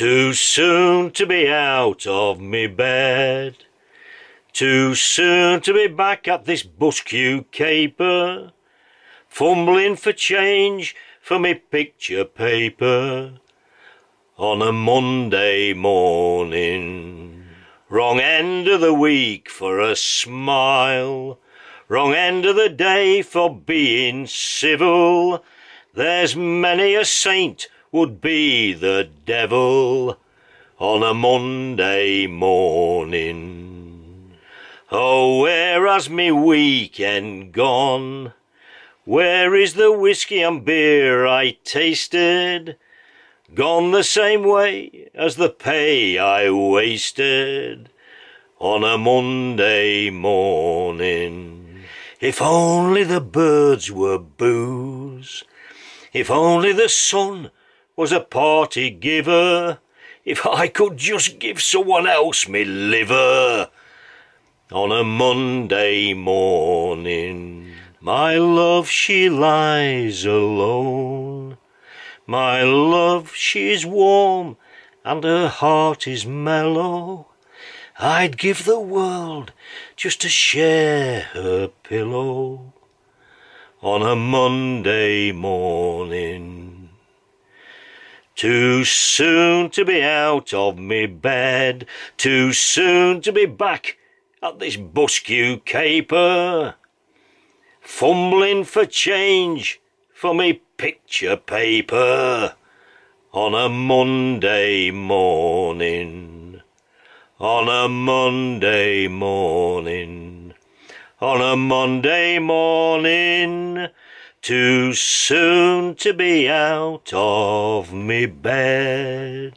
Too soon to be out of me bed. Too soon to be back at this busque caper. Fumbling for change for me picture paper. On a Monday morning. Wrong end of the week for a smile. Wrong end of the day for being civil. There's many a saint would be the devil on a Monday morning. Oh, where has me weekend gone? Where is the whiskey and beer I tasted? Gone the same way as the pay I wasted on a Monday morning. If only the birds were booze, if only the sun was a party giver. If I could just give someone else me liver on a Monday morning. My love, she lies alone. My love, she's warm and her heart is mellow. I'd give the world just to share her pillow on a Monday morning. Too soon to be out of me bed, too soon to be back at this busky caper. Fumbling for change for me picture paper on a Monday morning, on a Monday morning, on a Monday morning too soon to be out of me bed.